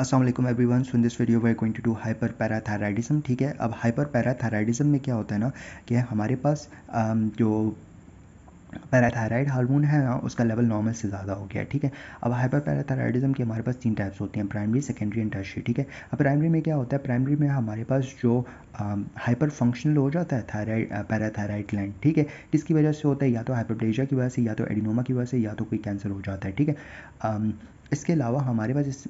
Aslam everyone सुन this video we going to do hyperparathyroidism ठीक है अब हाइपर पैराथायराइडिज्म में क्या होता है ना कि हमारे पास जो पैराथायराइड हार्मोन है ना उसका लेवल नॉर्मल से ज़्यादा हो गया ठीक है अब हाइपर पैराथायराइडिज्म के हमारे पास तीन टाइप्स होती हैं प्राइमरी सेकेंडरी एंड टर्शरी ठीक है अब प्राइमरी में क्या होता है प्राइमरी में हमारे पास जो हाइपर फंक्शनल हो जाता है थायराइड पैराथायराइड लैंड ठीक है जिसकी वजह से होता है या तो हाइपरप्लेजिया की वजह से या तो एडिनोमा की वजह से या तो कोई कैंसर हो जाता है ठीक है इसके अलावा हमारे पास इस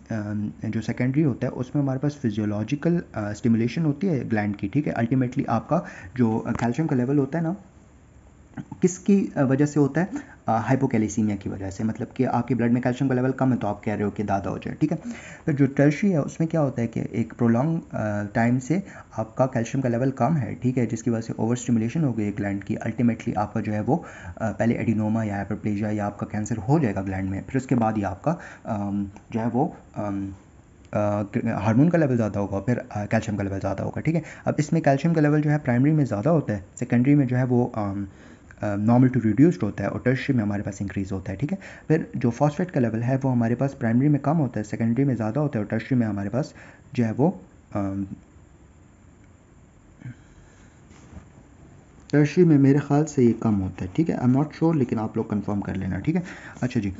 जो सेकेंडरी होता है उसमें हमारे पास फिजियोलॉजिकल स्टिमुलेशन होती है ग्लैंड की ठीक है अल्टीमेटली आपका जो कैल्शियम का लेवल होता है ना किसकी वजह से होता है हाइपोकैलिसीमिया की वजह से मतलब कि आपके ब्लड में कैल्शियम का लेवल कम है तो आप कह रहे हो कि दादा हो जाए ठीक है तो जो टर्शी है उसमें क्या होता है कि एक प्रोलॉन्ग टाइम से आपका कैल्शियम का लेवल कम है ठीक है जिसकी वजह से ओवर स्टिमुलेशन हो गई ग्लैंड की अल्टीमेटली आपका जो है वो पहले एडिनोमा या हाइपरप्लेजिया या आपका कैंसर हो जाएगा ग्लैंड में फिर उसके बाद ही आपका जो है वो हार्मोन uh, का लेवल ज़्यादा होगा फिर कैल्शियम uh, का लेवल ज़्यादा होगा ठीक है अब इसमें कैल्शियम का लेवल जो है प्राइमरी में ज़्यादा होता है सेकेंडरी में जो है वो नॉर्मल टू रिड्यूस्ड होता है और टर्शरी में हमारे पास इंक्रीज़ होता है ठीक है फिर जो फॉस्फेट का लेवल है वो हमारे पास प्राइमरी में कम होता है सेकेंडरी में ज़्यादा होता है और टर्शरी में हमारे पास जो है वो टर्शरी में मेरे ख्याल से ये कम होता है ठीक है आई एम नॉट श्योर लेकिन आप लोग कन्फर्म कर लेना ठीक है अच्छा जी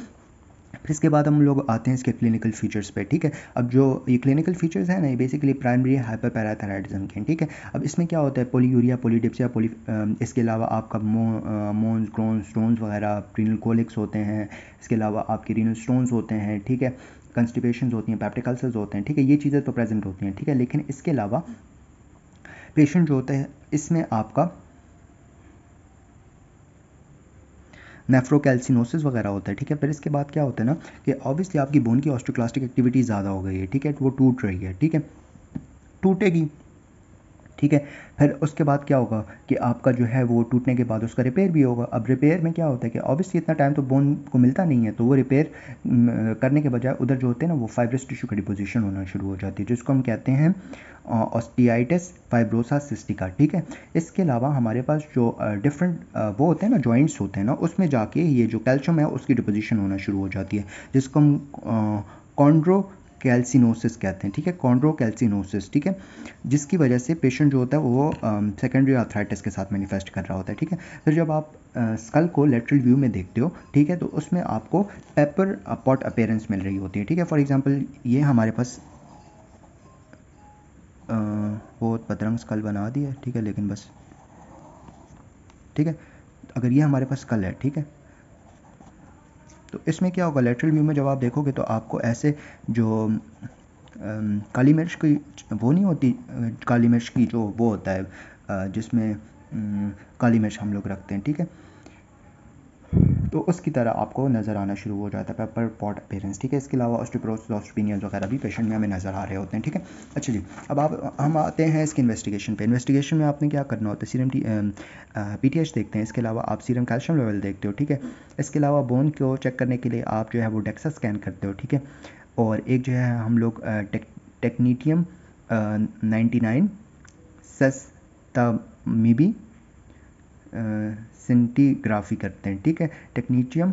फिर इसके बाद हम लोग आते हैं इसके क्लिनिकल फीचर्स पे ठीक है अब जो ये क्लिनिकल फीचर्स हैं ना ये बेसिकली प्राइमरी हाइपर पैराथायराइडिज्म के ठीक है अब इसमें क्या होता है पोलीयूरिया पोलीडिप्सिया पोली इसके अलावा आपका मोन्स क्रोन स्टोन्स वगैरह रीनल कोलिक्स होते हैं इसके अलावा आपके रीनल स्टोन्स होते हैं ठीक है कंस्टिपेशन होती हैं पैप्टिकल्सर्स होते हैं ठीक है ये चीज़ें तो प्रेजेंट होती हैं ठीक है लेकिन इसके अलावा पेशेंट जो होता है इसमें आपका नेफ्रोकैल्सिनोसिस वगैरह होता है ठीक है फिर इसके बाद क्या होता है ना कि ऑब्वियसली आपकी बोन की ऑस्टोक्लास्टिक एक्टिविटी ज़्यादा हो गई है ठीक है वो टूट रही है ठीक है टूटेगी ठीक है फिर उसके बाद क्या होगा कि आपका जो है वो टूटने के बाद उसका रिपेयर भी होगा अब रिपेयर में क्या होता है कि ऑब्वियसली इतना टाइम तो बोन को मिलता नहीं है तो वो रिपेयर करने के बजाय उधर जो होते हैं ना वो फाइब्रस टिश्यू का डिपोजिशन होना शुरू हो जाती है जिसको हम कहते हैं ऑस्टियाइटिस फाइब्रोसा सिस्टिका ठीक है इसके अलावा हमारे पास जो डिफरेंट वो होते हैं ना जॉइंट्स होते हैं ना उसमें जाके ये जो कैल्शियम है उसकी डिपोजिशन होना शुरू हो जाती है जिसको हम कॉन्ड्रो कैल्सिनोसिस कहते हैं ठीक है कॉन्ड्रोकैल्सिनोसिस ठीक है जिसकी वजह से पेशेंट जो होता है वो सेकेंडरी uh, आर्थराइटिस के साथ मैनिफेस्ट कर रहा होता है ठीक है फिर जब आप स्कल uh, को लेटरल व्यू में देखते हो ठीक है तो उसमें आपको पेपर पॉट अपेयरेंस मिल रही होती है ठीक है फॉर एग्जाम्पल ये हमारे पास uh, बहुत बदरंग स्कल बना दिया ठीक है लेकिन बस ठीक है अगर ये हमारे पास स्कल है ठीक है तो इसमें क्या होगा लेटरल व्यू में जब आप देखोगे तो आपको ऐसे जो काली मिर्च की वो नहीं होती काली मिर्च की जो वो होता है जिसमें काली मिर्च हम लोग रखते हैं ठीक है तो उसकी तरह आपको नज़र आना शुरू हो जाता है पेपर पॉट अपेरेंस ठीक है इसके अलावा ऑस्टिप्रोस ऑस्टिपिनियन वगैरह भी पेशेंट में हमें नज़र आ रहे होते हैं ठीक है अच्छा जी अब आप हम आते हैं इसके इन्वेस्टिगेशन पे इन्वेस्टिगेशन में आपने क्या करना होता है serum T P T H देखते हैं इसके अलावा आप सीरम कैल्शियम लेवल देखते हो ठीक है इसके अलावा बोन को चेक करने के लिए आप जो है वो डेक्सा स्कैन करते हो ठीक है और एक जो है हम लोग टेक्नीटियम नाइन्टी नाइन सस तमीबी सिंटीग्राफी करते हैं ठीक है टेक्नीशियम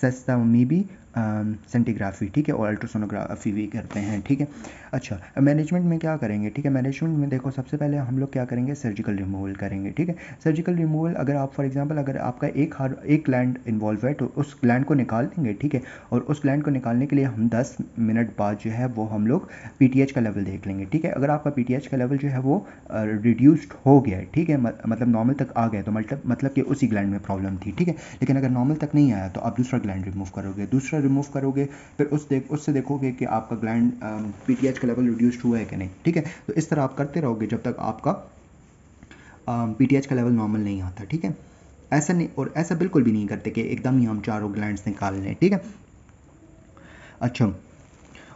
सस्तामीबी सेंटीग्राफी ठीक है और अल्ट्रासोनोग्राफी भी करते हैं ठीक है अच्छा मैनेजमेंट में क्या करेंगे ठीक है मैनेजमेंट में देखो सबसे पहले हम लोग क्या करेंगे सर्जिकल रिमूवल करेंगे ठीक है सर्जिकल रिमूवल अगर आप फॉर एग्जांपल अगर आपका एक हार एक ग्लैंड इन्वॉल्व है तो उस ग्लैंड को निकाल देंगे ठीक है और उस ग्लैंड को निकालने के लिए हम दस मिनट बाद जो है वो हम लोग पी का लेवल देख लेंगे ठीक है अगर आपका पी का लेवल जो है वो रिड्यूस्ड हो गया है ठीक है मतलब नॉर्मल तक आ गया तो मतलब मतलब कि उसी ग्लैंड में प्रॉब्लम थी ठीक है लेकिन अगर नॉर्मल तक नहीं आया तो आप दूसरा ग्लैंड रिमूव करोगे दूसरा रिमूव करोगे फिर उस देख उससे देखोगे कि आपका ग्लैंड पी um, का लेवल रिड्यूस्ड हुआ है कि नहीं ठीक है तो इस तरह आप करते रहोगे जब तक आपका पी um, का लेवल नॉर्मल नहीं आता ठीक है ऐसा नहीं और ऐसा बिल्कुल भी नहीं करते कि एकदम ही हम चारों ग्लैंड निकाल लें ठीक है अच्छा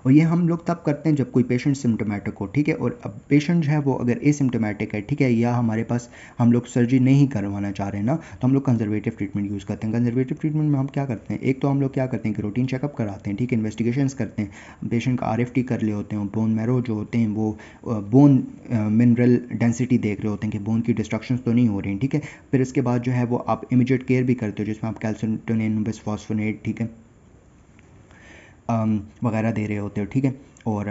और ये हम लोग तब करते हैं जब कोई पेशेंट सिम्टोमेटिक हो ठीक है और अब पेशेंट जो है वो अगर एसिम्टोमेटिक है ठीक है या हमारे पास हम लोग सर्जरी नहीं करवाना चाह रहे ना तो हम लोग कंजर्वेटिव ट्रीटमेंट यूज़ करते हैं कंजर्वेटिव ट्रीटमेंट में हम क्या करते हैं एक तो हम लोग क्या करते हैं कि रूटीन चेकअप कराते हैं ठीक है इन्वेस्टिगेशन करते हैं पेशेंट का आर कर ले होते हैं बोन मैरो जो होते हैं वो बोन मिनरल डेंसिटी देख रहे होते हैं कि बोन की डिस्ट्रक्शन तो नहीं हो रही ठीक है फिर इसके बाद जो है वो आप इमीजिएट केयर भी करते हो जिसमें आप कैल्सोटोनिन बिस्फॉस्फोनेट ठीक है वगैरह दे रहे होते हो ठीक है और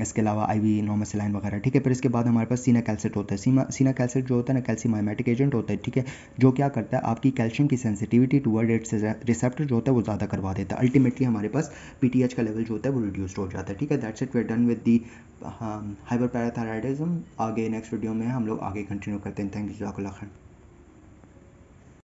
इसके अलावा आई वी लाइन वगैरह ठीक है फिर इसके बाद हमारे पास सीना कैल्सेट होता है सीमा सीना कैल्सेट जो होता है ना कैल्सियम माइमेटिक एजेंट होता है ठीक है जो क्या करता है आपकी कैल्शियम की सेंसिटिविटी टूवर्ड इट्स रिसेप्टर जो होता है वो ज़्यादा करवा देता है अल्टीमेटली हमारे पास पी टी एच का लेवल जो होता है वो रिड्यूस्ड हो जाता है ठीक है that's it we done with the hyperparathyroidism आगे नेक्स्ट वीडियो में हम लोग आगे कंटिन्यू करते हैं थैंक यू जजाकुल्ला खान